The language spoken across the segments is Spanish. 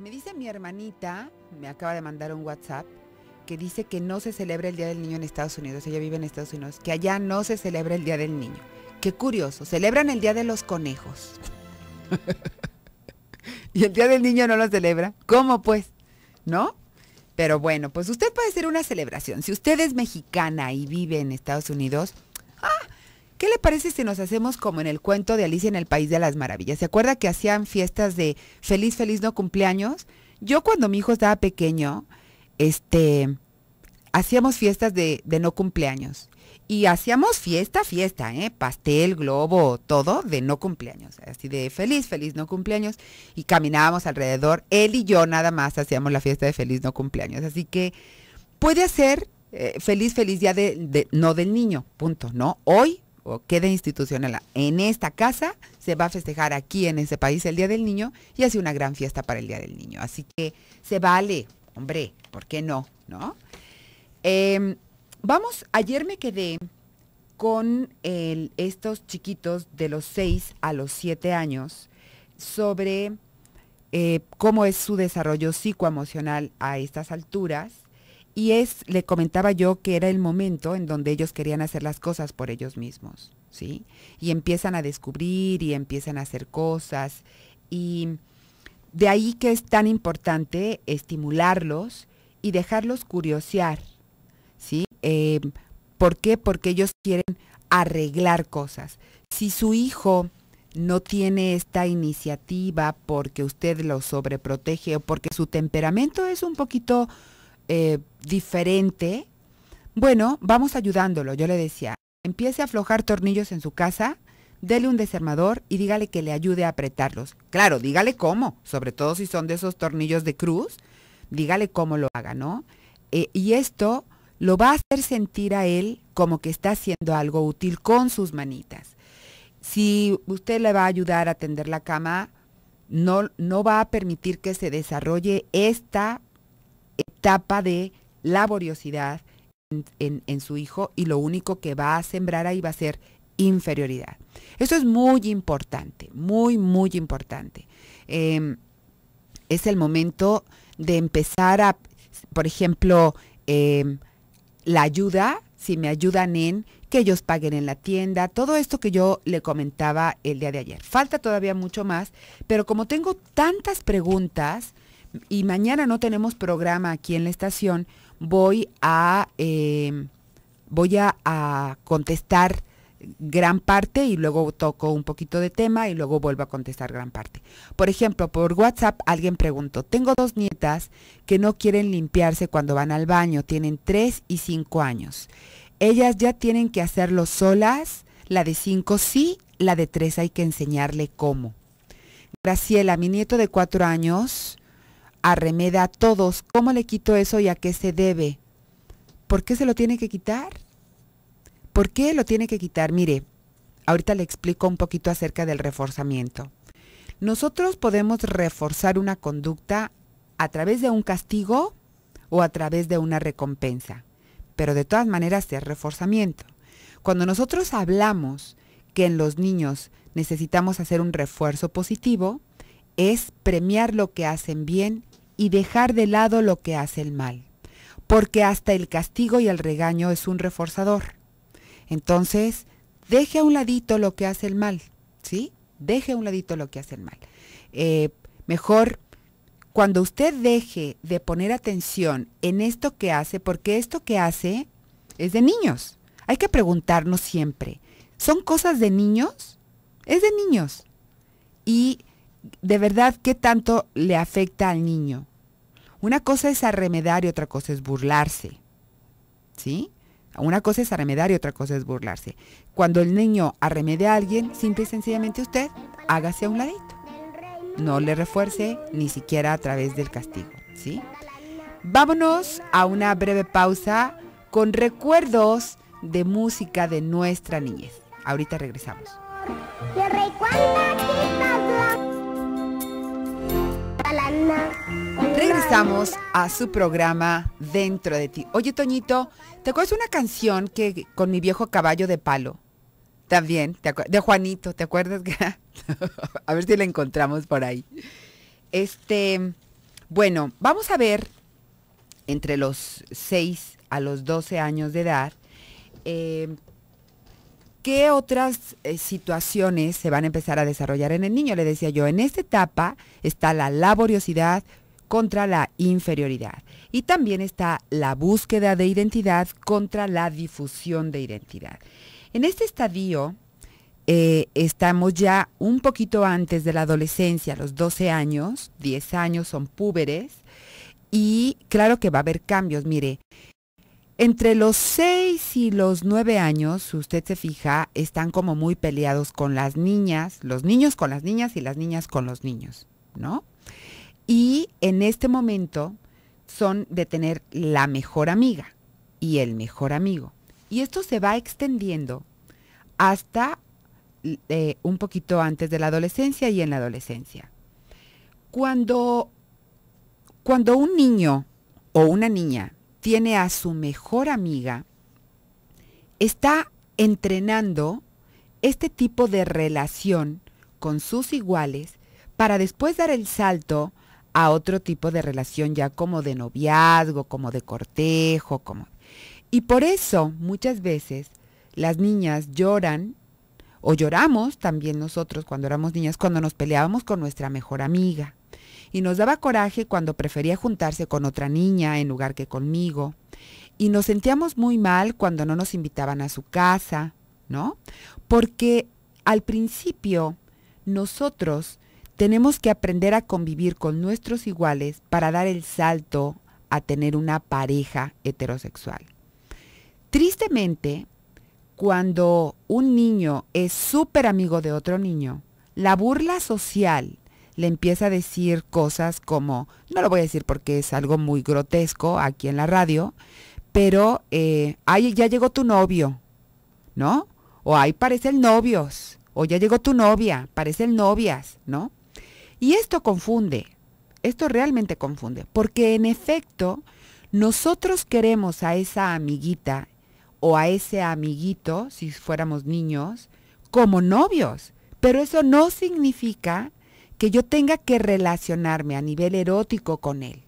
Me dice mi hermanita, me acaba de mandar un WhatsApp, que dice que no se celebra el Día del Niño en Estados Unidos. Ella vive en Estados Unidos, que allá no se celebra el Día del Niño. Qué curioso, celebran el Día de los Conejos. y el Día del Niño no lo celebra. ¿Cómo pues? ¿No? Pero bueno, pues usted puede ser una celebración. Si usted es mexicana y vive en Estados Unidos, ¡ah! ¿Qué le parece si nos hacemos como en el cuento de Alicia en el País de las Maravillas? ¿Se acuerda que hacían fiestas de feliz, feliz no cumpleaños? Yo cuando mi hijo estaba pequeño, este, hacíamos fiestas de, de no cumpleaños. Y hacíamos fiesta, fiesta, ¿eh? Pastel, globo, todo de no cumpleaños. Así de feliz, feliz no cumpleaños. Y caminábamos alrededor. Él y yo nada más hacíamos la fiesta de feliz no cumpleaños. Así que puede ser eh, feliz, feliz día de, de, no del niño, punto, ¿no? Hoy o quede institucional en esta casa, se va a festejar aquí en ese país el Día del Niño y hace una gran fiesta para el Día del Niño. Así que se vale, hombre, ¿por qué no? ¿No? Em, vamos, ayer me quedé con estos chiquitos de los 6 a los 7 años sobre eh, cómo es su desarrollo psicoemocional a estas alturas y es, le comentaba yo que era el momento en donde ellos querían hacer las cosas por ellos mismos, ¿sí? Y empiezan a descubrir y empiezan a hacer cosas. Y de ahí que es tan importante estimularlos y dejarlos curiosear, ¿sí? Eh, ¿Por qué? Porque ellos quieren arreglar cosas. Si su hijo no tiene esta iniciativa porque usted lo sobreprotege o porque su temperamento es un poquito eh, diferente, bueno, vamos ayudándolo, yo le decía, empiece a aflojar tornillos en su casa, dele un desarmador y dígale que le ayude a apretarlos. Claro, dígale cómo, sobre todo si son de esos tornillos de cruz, dígale cómo lo haga, ¿no? Eh, y esto lo va a hacer sentir a él como que está haciendo algo útil con sus manitas. Si usted le va a ayudar a tender la cama, no, no va a permitir que se desarrolle esta etapa de laboriosidad en, su hijo y lo único que va a sembrar ahí va a ser inferioridad. Eso es muy importante, muy, muy importante. Em, es el momento de empezar a, por ejemplo, em, la ayuda, si me ayudan en que ellos paguen en la tienda, todo esto que yo le comentaba el día de ayer. Falta todavía mucho más, pero como tengo tantas preguntas, y mañana no tenemos programa aquí en la estación, voy a, eh, voy a, contestar gran parte y luego toco un poquito de tema y luego vuelvo a contestar gran parte. Por ejemplo, por WhatsApp alguien preguntó, tengo dos nietas que no quieren limpiarse cuando van al baño, tienen tres y cinco años. Ellas ya tienen que hacerlo solas, la de cinco sí, la de tres hay que enseñarle cómo. Graciela, mi nieto de cuatro años, arremeda a todos. ¿Cómo le quito eso y a qué se debe? ¿Por qué se lo tiene que quitar? ¿Por qué lo tiene que quitar? Mire, ahorita le explico un poquito acerca del reforzamiento. Nosotros podemos reforzar una conducta a través de un castigo o a través de una recompensa, pero de todas maneras es reforzamiento. Cuando nosotros hablamos que en los niños necesitamos hacer un refuerzo positivo, es premiar lo que hacen bien y dejar de lado lo que hace el mal, porque hasta el castigo y el regaño es un reforzador. Entonces, deje a un ladito lo que hace el mal, ¿sí? Deje a un ladito lo que hace el mal. Eh, mejor, cuando usted deje de poner atención en esto que hace, porque esto que hace es de niños. Hay que preguntarnos siempre, ¿son cosas de niños? Es de niños. Y de verdad qué tanto le afecta al niño. Una cosa es arremedar y otra cosa es burlarse. ¿Sí? Una cosa es arremedar y otra cosa es burlarse. Cuando el niño arremede a alguien, simple y sencillamente usted hágase a un ladito. No le refuerce ni siquiera a través del castigo. ¿Sí? Vámonos a una breve pausa con recuerdos de música de nuestra niñez. Ahorita regresamos. Regresamos a su programa Dentro de ti. Oye, Toñito, ¿te acuerdas una canción que con mi viejo caballo de palo? También, de Juanito, ¿te acuerdas? a ver si la encontramos por ahí. Este, bueno, vamos a ver entre los 6 a los 12 años de edad, eh, ¿Qué otras eh, situaciones se van a empezar a desarrollar en el niño? Le decía yo, en esta etapa está la laboriosidad contra la inferioridad y también está la búsqueda de identidad contra la difusión de identidad. En este estadio eh, estamos ya un poquito antes de la adolescencia, los 12 años, 10 años son púberes, y claro que va a haber cambios. Mire, entre los 6 y los 9 años, usted se fija, están como muy peleados con las niñas, los niños con las niñas y las niñas con los niños, ¿no? Y en este momento son de tener la mejor amiga y el mejor amigo. Y esto se va extendiendo hasta eh, un poquito antes de la adolescencia y en la adolescencia. Cuando, cuando un niño o una niña tiene a su mejor amiga, está entrenando este tipo de relación con sus iguales para después dar el salto a otro tipo de relación ya como de noviazgo, como de cortejo, como... Y por eso muchas veces las niñas lloran o lloramos también nosotros cuando éramos niñas, cuando nos peleábamos con nuestra mejor amiga y nos daba coraje cuando prefería juntarse con otra niña en lugar que conmigo. Y nos sentíamos muy mal cuando no nos invitaban a su casa, ¿no? Porque al principio nosotros tenemos que aprender a convivir con nuestros iguales para dar el salto a tener una pareja heterosexual. Tristemente, cuando un niño es súper amigo de otro niño, la burla social le empieza a decir cosas como, no lo voy a decir porque es algo muy grotesco aquí en la radio, pero, ahí eh, ay, ya llegó tu novio, ¿no? O ay, parecen novios, o ya llegó tu novia, parecen novias, ¿no? Y esto confunde, esto realmente confunde, porque en efecto, nosotros queremos a esa amiguita o a ese amiguito, si fuéramos niños, como novios. Pero eso no significa que yo tenga que relacionarme a nivel erótico con él.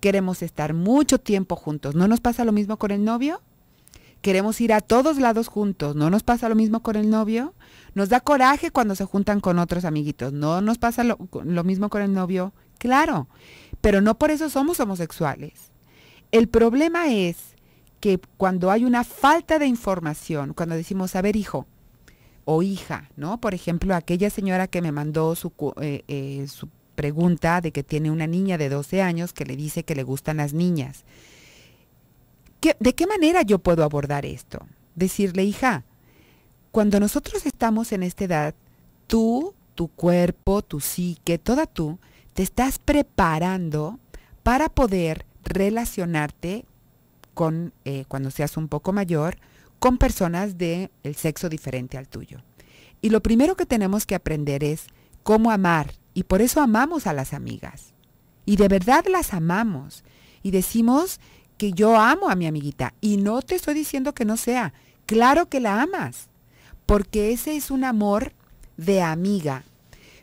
Queremos estar mucho tiempo juntos. ¿No nos pasa lo mismo con el novio? Queremos ir a todos lados juntos. ¿No nos pasa lo mismo con el novio? Nos da coraje cuando se juntan con otros amiguitos. ¿No nos pasa lo, mismo con el novio? Claro, pero no por eso somos homosexuales. El problema es que cuando hay una falta de información, cuando decimos, a ver hijo, o hija, ¿no? Por ejemplo, aquella señora que me mandó su, eh, eh, su pregunta de que tiene una niña de 12 años que le dice que le gustan las niñas. ¿De qué manera yo puedo abordar esto? Decirle, hija, cuando nosotros estamos en esta edad, tú, tu cuerpo, tu psique, toda tú, te estás preparando para poder relacionarte con, eh, cuando seas un poco mayor, con personas del el sexo diferente al tuyo. Y lo primero que tenemos que aprender es cómo amar. Y por eso amamos a las amigas. Y de verdad las amamos. Y decimos que yo amo a mi amiguita. Y no te estoy diciendo que no sea. Claro que la amas. Porque ese es un amor de amiga.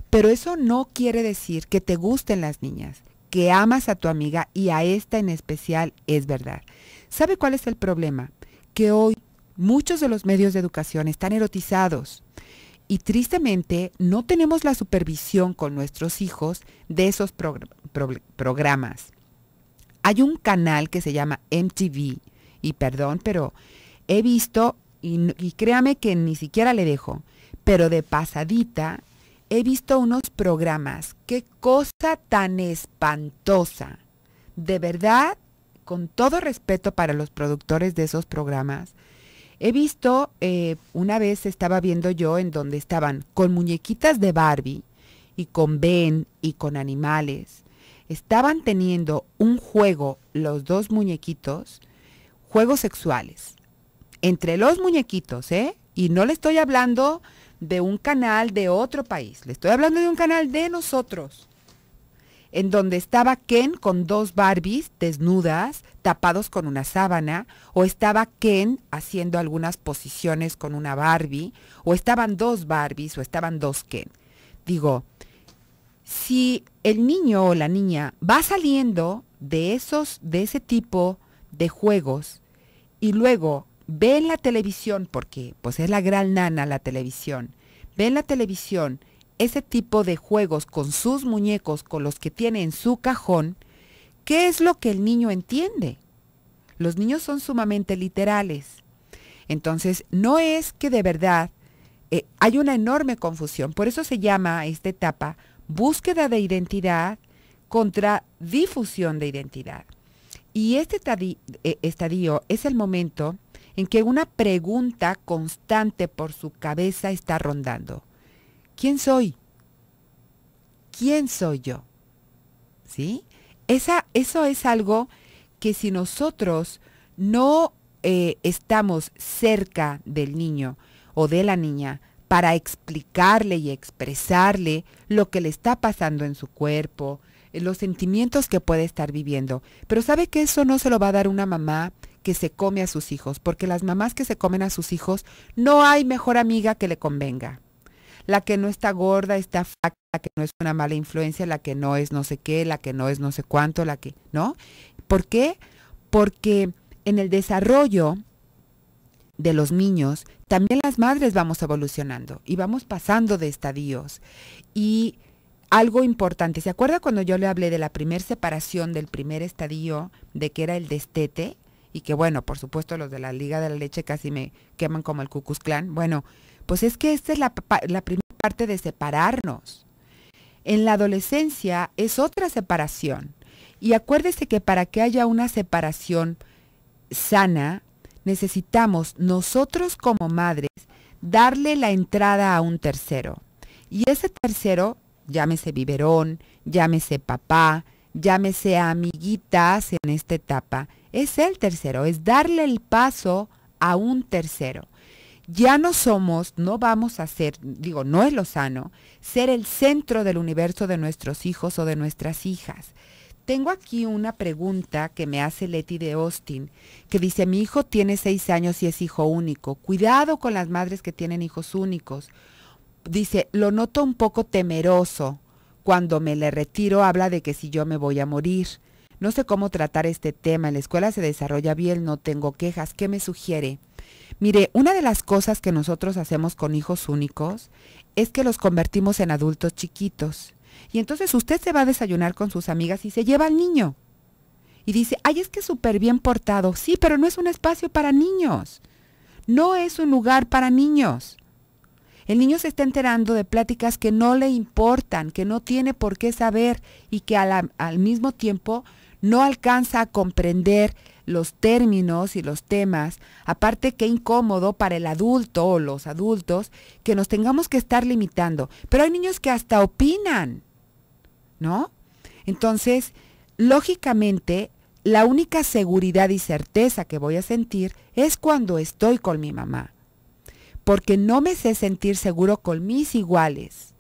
Pero eso no quiere decir que te gusten las niñas, que amas a tu amiga y a esta en especial es verdad. ¿Sabe cuál es el problema? Que hoy muchos de los medios de educación están erotizados y tristemente no tenemos la supervisión con nuestros hijos de esos programas. Hay un canal que se llama MTV y perdón, pero he visto y créame que ni siquiera le dejo, pero de pasadita he visto unos programas. Qué cosa tan espantosa. De verdad, con todo respeto para los productores de esos programas, He visto, eh, una vez estaba viendo yo en donde estaban con muñequitas de Barbie y con Ben y con animales. Estaban teniendo un juego, los dos muñequitos, juegos sexuales. Entre los muñequitos, ¿eh? Y no le estoy hablando de un canal de otro país, le estoy hablando de un canal de nosotros en donde estaba Ken con dos Barbies desnudas, tapados con una sábana, o estaba Ken haciendo algunas posiciones con una Barbie, o estaban dos Barbies, o estaban dos Ken. Digo, si el niño o la niña va saliendo de esos, de ese tipo de juegos, y luego ve en la televisión, porque pues es la gran nana la televisión, ve en la televisión ese tipo de juegos con sus muñecos, con los que tiene en su cajón, ¿Qué es lo que el niño entiende? Los niños son sumamente literales. Entonces, no es que de verdad eh, hay una enorme confusión. Por eso se llama esta etapa búsqueda de identidad contra difusión de identidad. Y este e, estadio es el momento en que una pregunta constante por su cabeza está rondando. ¿Quién soy? ¿Quién soy yo? ¿Sí? eso es algo que si nosotros no eh, estamos cerca del niño o de la niña para explicarle y expresarle lo que le está pasando en su cuerpo, eh, los sentimientos que puede estar viviendo. Pero sabe que eso no se lo va a dar una mamá que se come a sus hijos, porque las mamás que se comen a sus hijos no hay mejor amiga que le convenga la que no está gorda, está flaca, la que no es una mala influencia, la que no es no sé qué, la que no es no sé cuánto, la que, ¿no? ¿Por qué? Porque en el desarrollo de los niños, también las madres vamos evolucionando y vamos pasando de estadios. Y algo importante, ¿se acuerda cuando yo le hablé de la primer separación del primer estadio, de que era el destete? Y que bueno, por supuesto los de la Liga de la Leche casi me queman como el Cucus Clan. Bueno, pues es que esta es la, la primera parte de separarnos. En la adolescencia es otra separación. Y acuérdese que para que haya una separación sana, necesitamos nosotros como madres darle la entrada a un tercero. Y ese tercero, llámese biberón, llámese papá, llámese amiguitas en esta etapa, es el tercero, es darle el paso a un tercero ya no somos, no vamos a ser, digo, no es lo sano, ser el centro del universo de nuestros hijos o de nuestras hijas. Tengo aquí una pregunta que me hace Leti de Austin, que dice, mi hijo tiene seis años y es hijo único. Cuidado con las madres que tienen hijos únicos. Dice, lo noto un poco temeroso. Cuando me le retiro habla de que si yo me voy a morir. No sé cómo tratar este tema. En la escuela se desarrolla bien, no tengo quejas. ¿Qué me sugiere? Mire, una de las cosas que nosotros hacemos con hijos únicos es que los convertimos en adultos chiquitos. Y entonces usted se va a desayunar con sus amigas y se lleva al niño. Y dice, ay, es que súper bien portado. Sí, pero no es un espacio para niños. No es un lugar para niños. El niño se está enterando de pláticas que no le importan, que no tiene por qué saber y que al, al mismo tiempo no alcanza a comprender los términos y los temas, aparte que incómodo para el adulto o los adultos que nos tengamos que estar limitando. Pero hay niños que hasta opinan, ¿no? Entonces, lógicamente, la única seguridad y certeza que voy a sentir es cuando estoy con mi mamá, porque no me sé sentir seguro con mis iguales.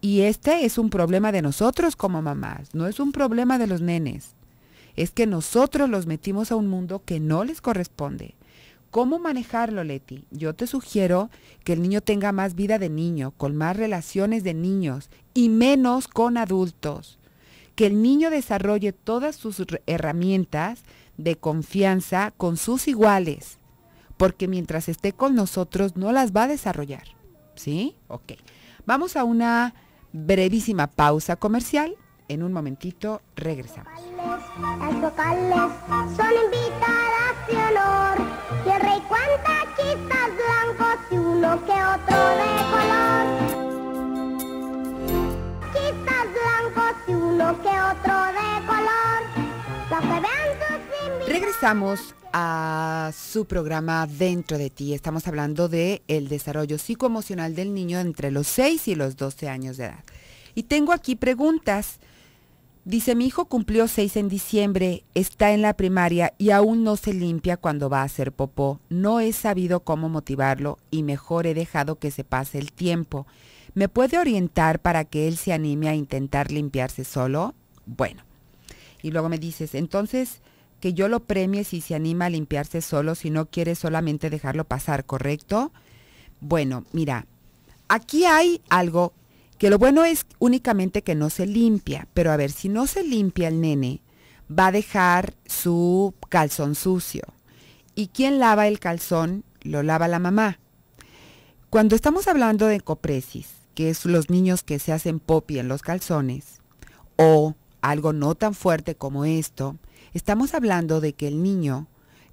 Y este es un problema de nosotros como mamás, no es un problema de los nenes es que nosotros los metimos a un mundo que no les corresponde. ¿Cómo manejarlo, Leti? Yo te sugiero que el niño tenga más vida de niño, con más relaciones de niños y menos con adultos. Que el niño desarrolle todas sus herramientas de confianza con sus iguales, porque mientras esté con nosotros no las va a desarrollar. ¿Sí? Ok. Vamos a una brevísima pausa comercial en un momentito regresamos. son invitadas de honor cuenta y uno que otro de color. blancos y uno que otro de color. que Regresamos a su programa Dentro de ti. Estamos hablando de el desarrollo psicoemocional del niño entre los 6 y los 12 años de edad. Y tengo aquí preguntas Dice, mi hijo cumplió seis en diciembre, está en la primaria y aún no se limpia cuando va a hacer popó. No he sabido cómo motivarlo y mejor he dejado que se pase el tiempo. ¿Me puede orientar para que él se anime a intentar limpiarse solo? Bueno. Y luego me dices, entonces, que yo lo premie si se anima a limpiarse solo, si no quiere solamente dejarlo pasar, ¿correcto? Bueno, mira, aquí hay algo que lo bueno es únicamente que no se limpia, pero a ver, si no se limpia el nene, va a dejar su calzón sucio. ¿Y quién lava el calzón? Lo lava la mamá. Cuando estamos hablando de copresis, que es los niños que se hacen popi en los calzones, o algo no tan fuerte como esto, estamos hablando de que el niño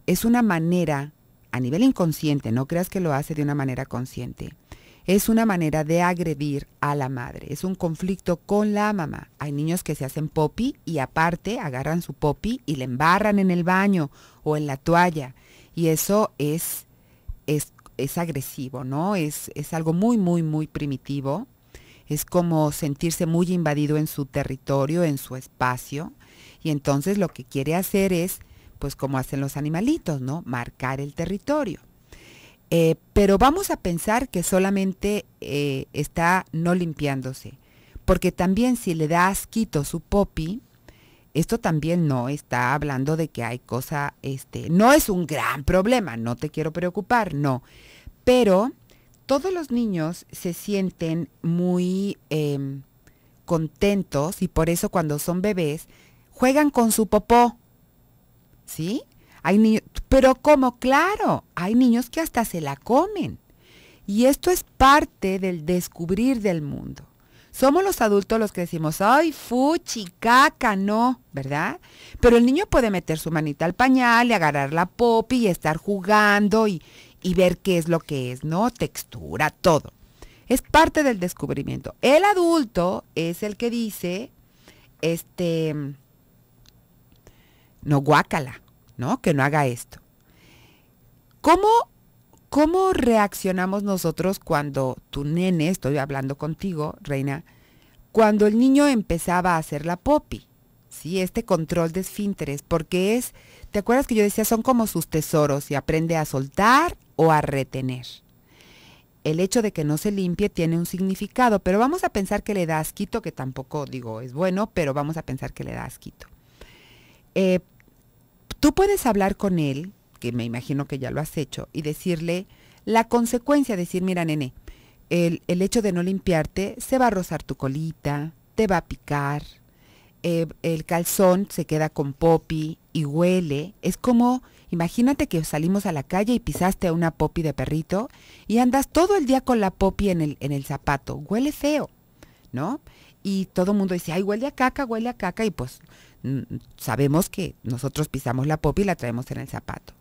es una manera, a nivel inconsciente, no creas que lo hace de una manera consciente, es una manera de agredir a la madre, es un conflicto con la mamá. Hay niños que se hacen popi y aparte agarran su popi y le embarran en el baño o en la toalla. Y eso es, es, es agresivo, ¿no? Es, es algo muy, muy, muy primitivo. Es como sentirse muy invadido en su territorio, en su espacio. Y entonces lo que quiere hacer es, pues como hacen los animalitos, ¿no? Marcar el territorio. Eh, pero vamos a pensar que solamente eh, está no limpiándose, porque también si le da asquito su popi, esto también no está hablando de que hay cosa, este, no es un gran problema, no te quiero preocupar, no. Pero todos los niños se sienten muy em, contentos y por eso cuando son bebés juegan con su popó, ¿sí? Hay niños, pero como claro, hay niños que hasta se la comen. Y esto es parte del descubrir del mundo. Somos los adultos los que decimos, ay, fuchi, caca, no, ¿verdad? Pero el niño puede meter su manita al pañal y agarrar la popi y estar jugando y, y ver qué es lo que es, ¿no? Textura, todo. Es parte del descubrimiento. El adulto es el que dice, este, no guácala, ¿no? Que no haga esto. ¿Cómo, ¿Cómo reaccionamos nosotros cuando tu nene, estoy hablando contigo, Reina, cuando el niño empezaba a hacer la popi? ¿sí? Este control de esfínteres, porque es, ¿te acuerdas que yo decía, son como sus tesoros y aprende a soltar o a retener? El hecho de que no se limpie tiene un significado, pero vamos a pensar que le da asquito, que tampoco digo es bueno, pero vamos a pensar que le da asquito. Eh, Tú puedes hablar con él, que me imagino que ya lo has hecho, y decirle la consecuencia, decir, mira, nene, el, hecho de no limpiarte se va a rozar tu colita, te va a picar, eh, el calzón se queda con popi y huele. Es como, imagínate que salimos a la calle y pisaste a una popi de perrito y andas todo el día con la popi en el, en el zapato. Huele feo, ¿no? Y todo el mundo dice, ay, huele a caca, huele a caca. Y pues sabemos que nosotros pisamos la popa y la traemos en el zapato.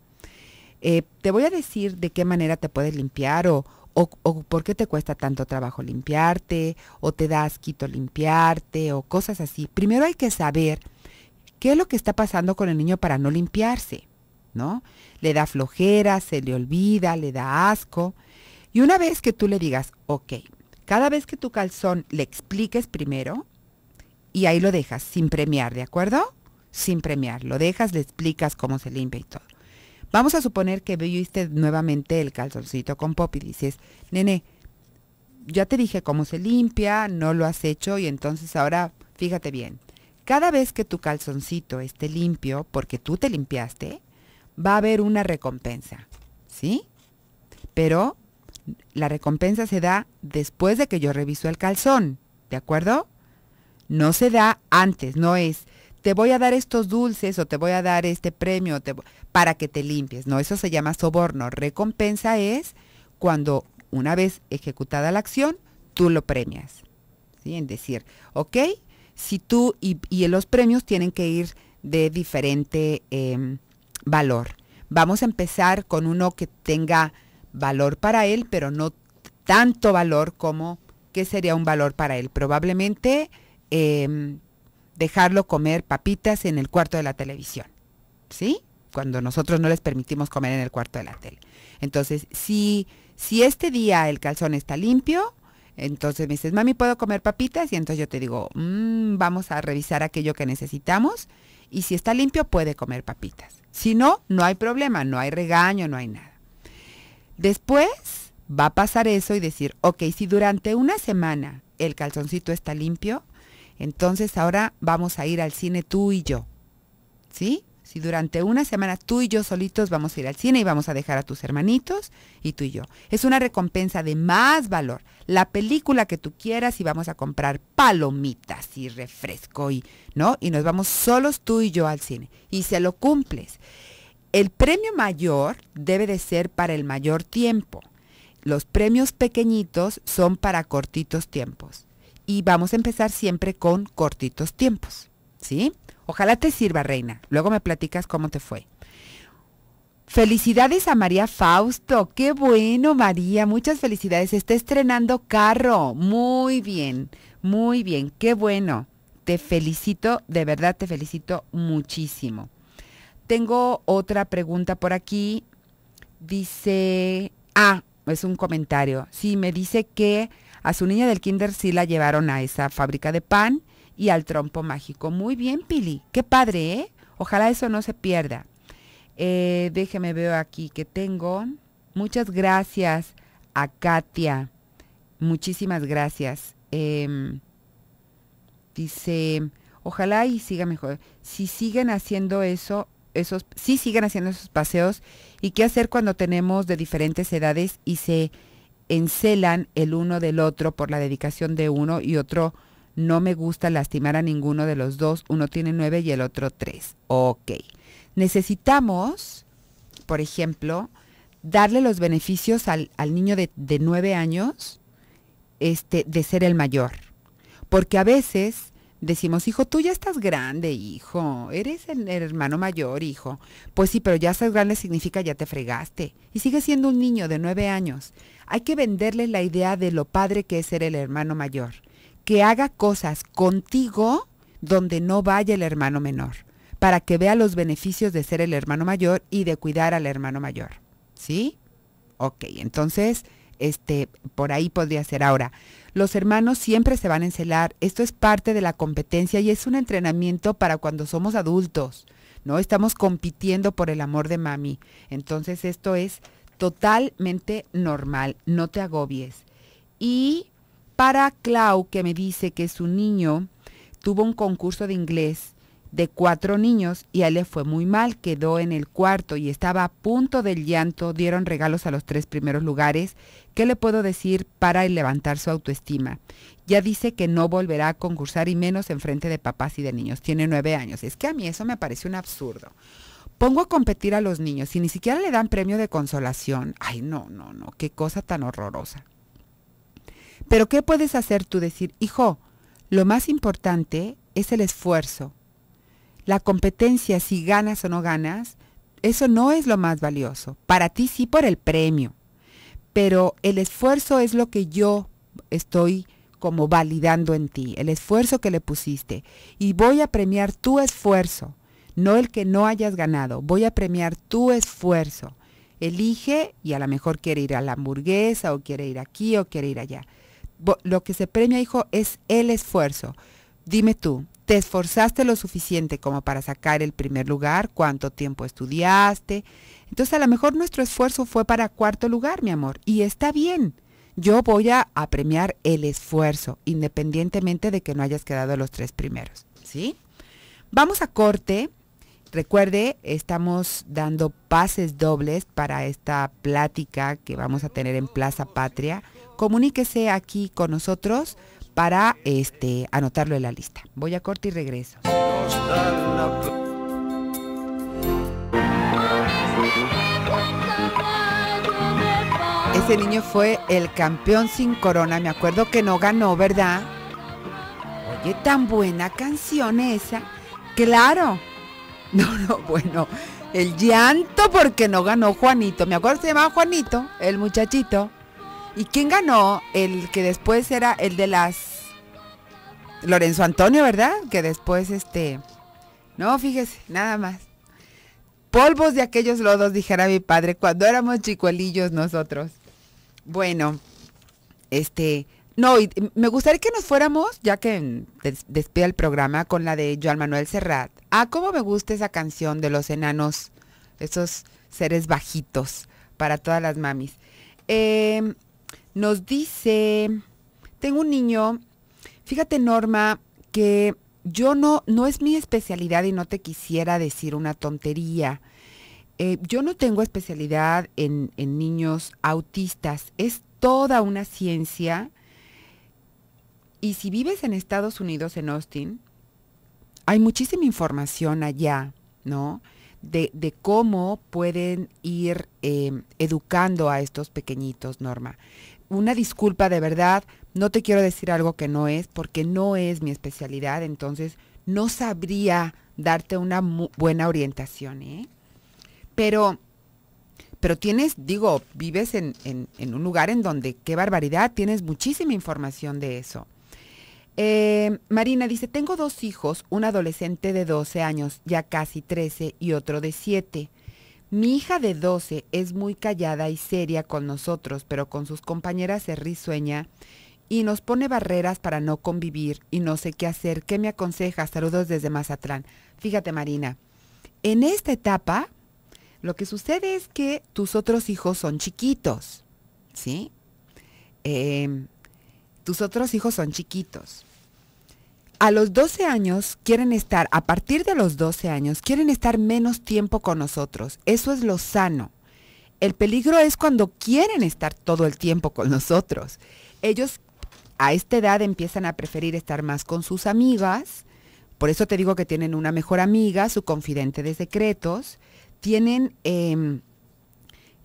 Eh, te voy a decir de qué manera te puedes limpiar o, por qué te cuesta tanto trabajo limpiarte o te da asquito limpiarte o cosas así. Primero hay que saber qué es lo que está pasando con el niño para no limpiarse, ¿no? Le da flojera, se le olvida, le da asco. Y una vez que tú le digas, ok, cada vez que tu calzón le expliques primero, y ahí lo dejas sin premiar, ¿de acuerdo? Sin premiar, lo dejas, le explicas cómo se limpia y todo. Vamos a suponer que viste nuevamente el calzoncito con pop y dices, nene, ya te dije cómo se limpia, no lo has hecho y entonces ahora fíjate bien. Cada vez que tu calzoncito esté limpio, porque tú te limpiaste, va a haber una recompensa, ¿sí? Pero la recompensa se da después de que yo reviso el calzón, ¿de acuerdo? No se da antes, no es te voy a dar estos dulces o te voy a dar este premio para que te limpies. No, eso se llama soborno. Recompensa es cuando una vez ejecutada la acción, tú lo premias. En decir, ok, si tú y, los premios tienen que ir de diferente em, valor. Vamos a empezar con uno que tenga valor para él, pero no tanto valor como que sería un valor para él. Probablemente Em, dejarlo comer papitas en el cuarto de la televisión, ¿sí? Cuando nosotros no les permitimos comer en el cuarto de la tele. Entonces, si, si este día el calzón está limpio, entonces me dices, mami, ¿puedo comer papitas? Y entonces yo te digo, mm, vamos a revisar aquello que necesitamos. Y si está limpio, puede comer papitas. Si no, no hay problema, no hay regaño, no hay nada. Después va a pasar eso y decir, ok, si durante una semana el calzoncito está limpio, entonces ahora vamos a ir al cine tú y yo. ¿Sí? Si durante una semana tú y yo solitos vamos a ir al cine y vamos a dejar a tus hermanitos y tú y yo. Es una recompensa de más valor. La película que tú quieras y vamos a comprar palomitas y refresco y, ¿no? Y nos vamos solos tú y yo al cine. Y se lo cumples. El premio mayor debe de ser para el mayor tiempo. Los premios pequeñitos son para cortitos tiempos y vamos a empezar siempre con cortitos tiempos, ¿sí? Ojalá te sirva, reina. Luego me platicas cómo te fue. Felicidades a María Fausto. Qué bueno, María. Muchas felicidades. Está estrenando carro. Muy bien, muy bien. Qué bueno. Te felicito, de verdad te felicito muchísimo. Tengo otra pregunta por aquí. Dice, ah, es un comentario. Sí, me dice que a su niña del kinder sí la llevaron a esa fábrica de pan y al trompo mágico. Muy bien, Pili. Qué padre, ¿eh? Ojalá eso no se pierda. Eh, déjeme veo aquí que tengo. Muchas gracias a Katia. Muchísimas gracias. Em, dice, ojalá y siga mejor. Si siguen haciendo eso, esos, si siguen haciendo esos paseos, ¿y qué hacer cuando tenemos de diferentes edades y se encelan el uno del otro por la dedicación de uno y otro no me gusta lastimar a ninguno de los dos. Uno tiene nueve y el otro tres. Ok. Necesitamos, por ejemplo, darle los beneficios al, al niño de, de nueve años este, de ser el mayor. Porque a veces decimos, hijo, tú ya estás grande, hijo, eres el, hermano mayor, hijo. Pues sí, pero ya estás grande significa ya te fregaste y sigues siendo un niño de nueve años. Hay que venderle la idea de lo padre que es ser el hermano mayor, que haga cosas contigo donde no vaya el hermano menor, para que vea los beneficios de ser el hermano mayor y de cuidar al hermano mayor. ¿Sí? Ok, entonces, este, por ahí podría ser ahora los hermanos siempre se van a encelar. Esto es parte de la competencia y es un entrenamiento para cuando somos adultos. No estamos compitiendo por el amor de mami. Entonces esto es totalmente normal. No te agobies. Y para Clau, que me dice que su niño tuvo un concurso de inglés de cuatro niños y a él le fue muy mal, quedó en el cuarto y estaba a punto del llanto, dieron regalos a los tres primeros lugares ¿Qué le puedo decir para levantar su autoestima? Ya dice que no volverá a concursar y menos en frente de papás y de niños. Tiene nueve años. Es que a mí eso me parece un absurdo. Pongo a competir a los niños y ni siquiera le dan premio de consolación. Ay, no, no, no, qué cosa tan horrorosa. Pero ¿qué puedes hacer tú? Decir, hijo, lo más importante es el esfuerzo. La competencia, si ganas o no ganas, eso no es lo más valioso. Para ti sí por el premio pero el esfuerzo es lo que yo estoy como validando en ti, el esfuerzo que le pusiste. Y voy a premiar tu esfuerzo, no el que no hayas ganado, voy a premiar tu esfuerzo. Elige y a lo mejor quiere ir a la hamburguesa o quiere ir aquí o quiere ir allá. Lo que se premia, hijo, es el esfuerzo. Dime tú, ¿te esforzaste lo suficiente como para sacar el primer lugar? ¿Cuánto tiempo estudiaste? Entonces a lo mejor nuestro esfuerzo fue para cuarto lugar, mi amor, y está bien. Yo voy a premiar el esfuerzo, independientemente de que no hayas quedado los tres primeros, ¿sí? Vamos a corte. Recuerde, estamos dando pases dobles para esta plática que vamos a tener en Plaza Patria. Comuníquese aquí con nosotros para este, anotarlo en la lista. Voy a corte y regreso. Ese niño fue el campeón sin corona. Me acuerdo que no ganó, ¿verdad? Oye, tan buena canción esa. Claro. No, no, bueno. El llanto porque no ganó Juanito. Me acuerdo que se llamaba Juanito, el muchachito. ¿Y quién ganó? El que después era el de las... Lorenzo Antonio, ¿verdad? Que después este... No, fíjese, nada más polvos de aquellos lodos, dijera mi padre, cuando éramos chicuelillos nosotros. Bueno, este, no, me gustaría que nos fuéramos, ya que despide despida el programa, con la de Joan Manuel Serrat. Ah, cómo me gusta esa canción de los enanos, esos seres bajitos, para todas las mamis. Em, nos dice, tengo un niño, fíjate Norma, que yo no, no es mi especialidad y no te quisiera decir una tontería. Eh, yo no tengo especialidad en, niños autistas. Es toda una ciencia. Y si vives en Estados Unidos, en Austin, hay muchísima información allá, ¿no? De, cómo pueden ir eh, educando a estos pequeñitos, Norma. Una disculpa de verdad no te quiero decir algo que no es, porque no es mi especialidad, entonces no sabría darte una buena orientación, ¿eh? Pero, pero tienes, digo, vives en, un lugar en donde, qué barbaridad, tienes muchísima información de eso. Eh, Marina dice, tengo dos hijos, un adolescente de 12 años, ya casi 13, y otro de 7. Mi hija de 12 es muy callada y seria con nosotros, pero con sus compañeras se risueña y nos pone barreras para no convivir y no sé qué hacer. ¿Qué me aconseja? Saludos desde Mazatlán. Fíjate, Marina, en esta etapa lo que sucede es que tus otros hijos son chiquitos, ¿sí? Em, tus otros hijos son chiquitos. A los 12 años quieren estar, a partir de los 12 años, quieren estar menos tiempo con nosotros. Eso es lo sano. El peligro es cuando quieren estar todo el tiempo con nosotros. Ellos a esta edad empiezan a preferir estar más con sus amigas, por eso te digo que tienen una mejor amiga, su confidente de secretos, tienen, em,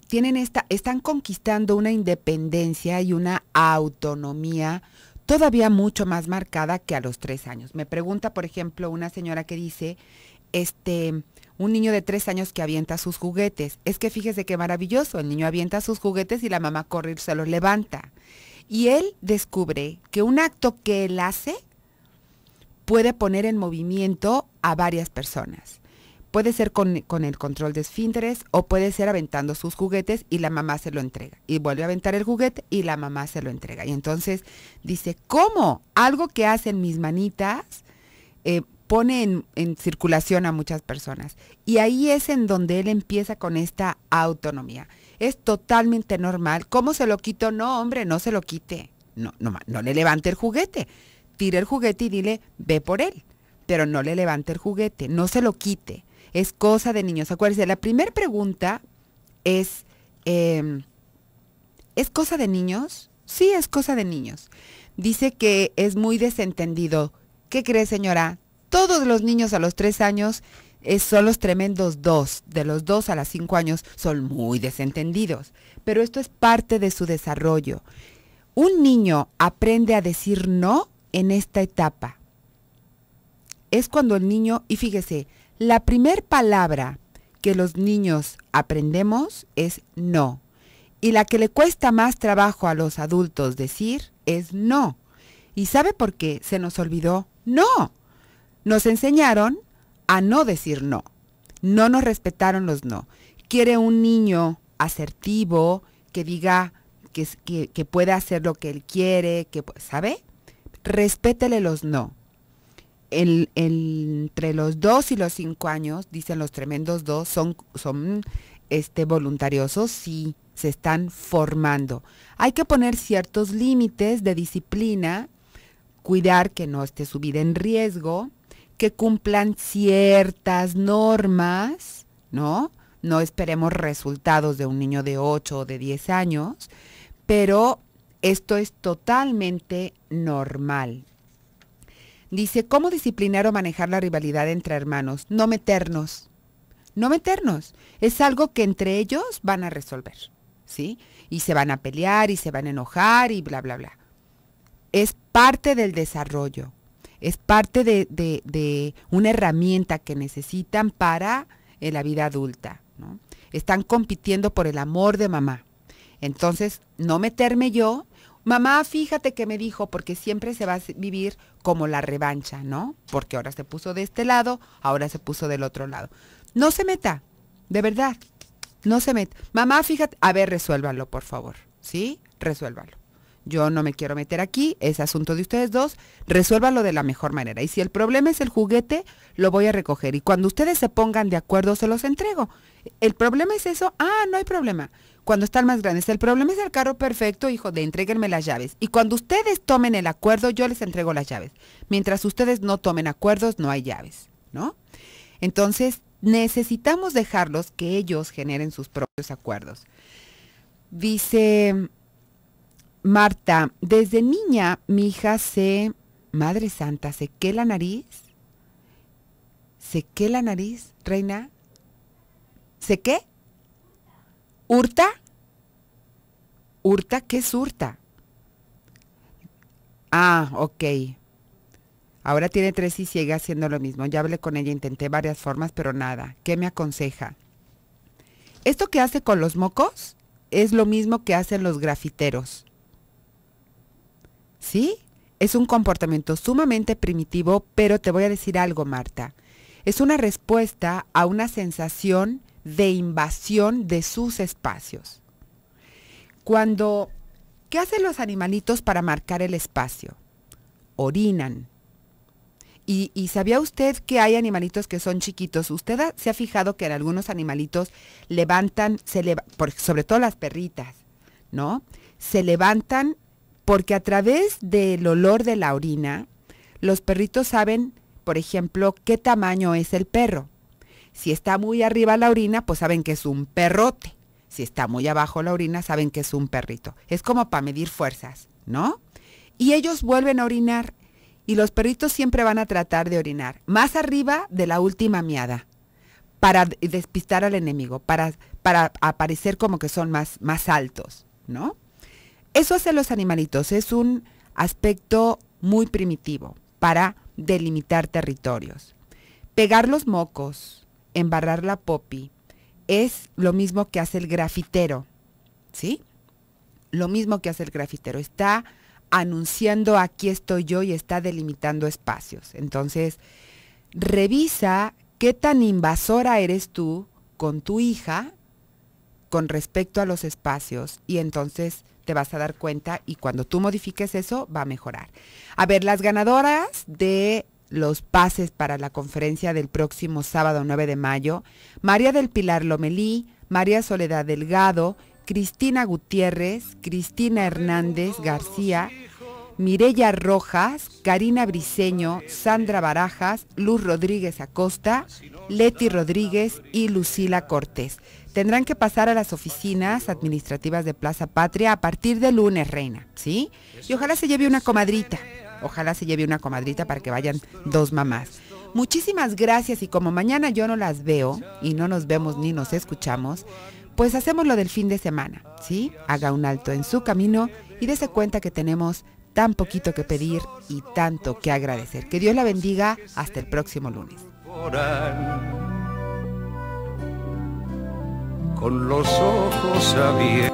tienen esta, están conquistando una independencia y una autonomía todavía mucho más marcada que a los tres años. Me pregunta, por ejemplo, una señora que dice, este, un niño de tres años que avienta sus juguetes. Es que fíjese qué maravilloso, el niño avienta sus juguetes y la mamá corre y se los levanta. Y él descubre que un acto que él hace puede poner en movimiento a varias personas. Puede ser con, el control de esfínteres o puede ser aventando sus juguetes y la mamá se lo entrega. Y vuelve a aventar el juguete y la mamá se lo entrega. Y entonces dice, ¿cómo? Algo que hacen mis manitas eh, pone en, en, circulación a muchas personas. Y ahí es en donde él empieza con esta autonomía. Es totalmente normal. ¿Cómo se lo quito? No, hombre, no se lo quite. No, no, no le levante el juguete. Tira el juguete y dile, ve por él. Pero no le levante el juguete, no se lo quite. Es cosa de niños. Acuérdense, la primera pregunta es, em, ¿es cosa de niños? Sí, es cosa de niños. Dice que es muy desentendido. ¿Qué cree, señora? Todos los niños a los tres años son los tremendos dos. De los dos a los cinco años son muy desentendidos. Pero esto es parte de su desarrollo. Un niño aprende a decir no en esta etapa. Es cuando el niño, y fíjese, la primer palabra que los niños aprendemos es no. Y la que le cuesta más trabajo a los adultos decir es no. ¿Y sabe por qué se nos olvidó? No. Nos enseñaron a no decir no. No nos respetaron los no. Quiere un niño asertivo que diga que, que, que puede hacer lo que él quiere, que ¿sabe? Respétele los no. entre los dos y los cinco años, dicen los tremendos dos, son, son este, voluntariosos, sí, se están formando. Hay que poner ciertos límites de disciplina, cuidar que no esté su vida en riesgo, que cumplan ciertas normas, ¿no? No esperemos resultados de un niño de 8 o de 10 años, pero esto es totalmente normal. Dice, ¿cómo disciplinar o manejar la rivalidad entre hermanos? No meternos. No meternos. Es algo que entre ellos van a resolver, ¿sí? Y se van a pelear y se van a enojar y bla, bla, bla. Es parte del desarrollo es parte de, de, de una herramienta que necesitan para eh, la vida adulta. ¿no? Están compitiendo por el amor de mamá. Entonces, no meterme yo. Mamá, fíjate que me dijo, porque siempre se va a vivir como la revancha, ¿no? Porque ahora se puso de este lado, ahora se puso del otro lado. No se meta, de verdad. No se meta. Mamá, fíjate. A ver, resuélvalo, por favor. ¿Sí? Resuélvalo yo no me quiero meter aquí, es asunto de ustedes dos, resuélvalo de la mejor manera. Y si el problema es el juguete, lo voy a recoger. Y cuando ustedes se pongan de acuerdo, se los entrego. ¿El problema es eso? Ah, no hay problema. Cuando están más grandes, el problema es el carro perfecto, hijo de, entreguenme las llaves. Y cuando ustedes tomen el acuerdo, yo les entrego las llaves. Mientras ustedes no tomen acuerdos, no hay llaves, ¿no? Entonces, necesitamos dejarlos que ellos generen sus propios acuerdos. Dice Marta, desde niña mi hija se, Madre Santa, se que la nariz. ¿Se qué la nariz, reina? ¿Se qué? ¿Hurta? ¿Hurta? ¿Qué es hurta? Ah, ok. Ahora tiene tres y sigue haciendo lo mismo. Ya hablé con ella, intenté varias formas, pero nada. ¿Qué me aconseja? Esto que hace con los mocos es lo mismo que hacen los grafiteros. ¿Sí? Es un comportamiento sumamente primitivo, pero te voy a decir algo, Marta. Es una respuesta a una sensación de invasión de sus espacios. Cuando, ¿qué hacen los animalitos para marcar el espacio? Orinan. Y, sabía usted que hay animalitos que son chiquitos. Usted se ha fijado que en algunos animalitos levantan, se sobre todo las perritas, ¿no? Se levantan porque a través del olor de la orina, los perritos saben, por ejemplo, qué tamaño es el perro. Si está muy arriba la orina, pues saben que es un perrote. Si está muy abajo la orina, saben que es un perrito. Es como para medir fuerzas, ¿no? Y ellos vuelven a orinar y los perritos siempre van a tratar de orinar más arriba de la última miada para despistar al enemigo, para, para aparecer como que son más, más altos, ¿no? Eso hace los animalitos, es un aspecto muy primitivo para delimitar territorios. Pegar los mocos, embarrar la popi, es lo mismo que hace el grafitero, ¿sí? Lo mismo que hace el grafitero, está anunciando aquí estoy yo y está delimitando espacios. Entonces, revisa qué tan invasora eres tú con tu hija con respecto a los espacios y entonces te vas a dar cuenta y cuando tú modifiques eso va a mejorar. A ver, las ganadoras de los pases para la conferencia del próximo sábado 9 de mayo, María del Pilar Lomelí, María Soledad Delgado, Cristina Gutiérrez, Cristina Hernández García, Mirella Rojas, Karina Briseño, Sandra Barajas, Luz Rodríguez Acosta, Leti Rodríguez y Lucila Cortés tendrán que pasar a las oficinas administrativas de Plaza Patria a partir de lunes, Reina, ¿sí? Y ojalá se lleve una comadrita, ojalá se lleve una comadrita para que vayan dos mamás. Muchísimas gracias y como mañana yo no las veo y no nos vemos ni nos escuchamos, pues hacemos lo del fin de semana, ¿sí? Haga un alto en su camino y dése cuenta que tenemos tan poquito que pedir y tanto que agradecer. Que Dios la bendiga hasta el próximo lunes con los ojos abiertos.